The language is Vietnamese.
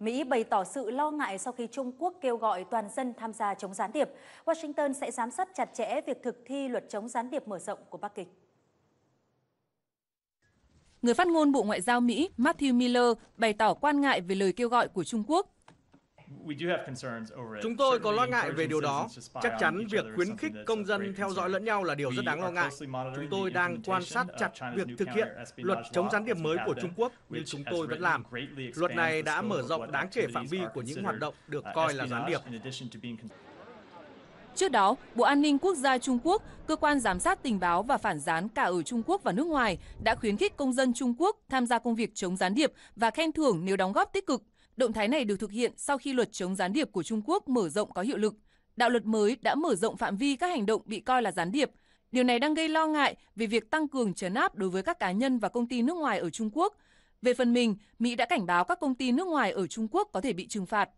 Mỹ bày tỏ sự lo ngại sau khi Trung Quốc kêu gọi toàn dân tham gia chống gián điệp. Washington sẽ giám sát chặt chẽ việc thực thi luật chống gián điệp mở rộng của Bắc Kinh. Người phát ngôn Bộ Ngoại giao Mỹ Matthew Miller bày tỏ quan ngại về lời kêu gọi của Trung Quốc Chúng tôi có lo ngại về điều đó. Chắc chắn việc khuyến khích công dân theo dõi lẫn nhau là điều rất đáng lo ngại. Chúng tôi đang quan sát chặt việc thực hiện luật chống gián điệp mới của Trung Quốc, như chúng tôi vẫn làm. Luật này đã mở rộng đáng kể phạm vi của những hoạt động được uh, coi là gián điệp. Trước đó, Bộ An ninh Quốc gia Trung Quốc, cơ quan giám sát tình báo và phản gián cả ở Trung Quốc và nước ngoài đã khuyến khích công dân Trung Quốc tham gia công việc chống gián điệp và khen thưởng nếu đóng góp tích cực Động thái này được thực hiện sau khi luật chống gián điệp của Trung Quốc mở rộng có hiệu lực. Đạo luật mới đã mở rộng phạm vi các hành động bị coi là gián điệp. Điều này đang gây lo ngại về việc tăng cường chấn áp đối với các cá nhân và công ty nước ngoài ở Trung Quốc. Về phần mình, Mỹ đã cảnh báo các công ty nước ngoài ở Trung Quốc có thể bị trừng phạt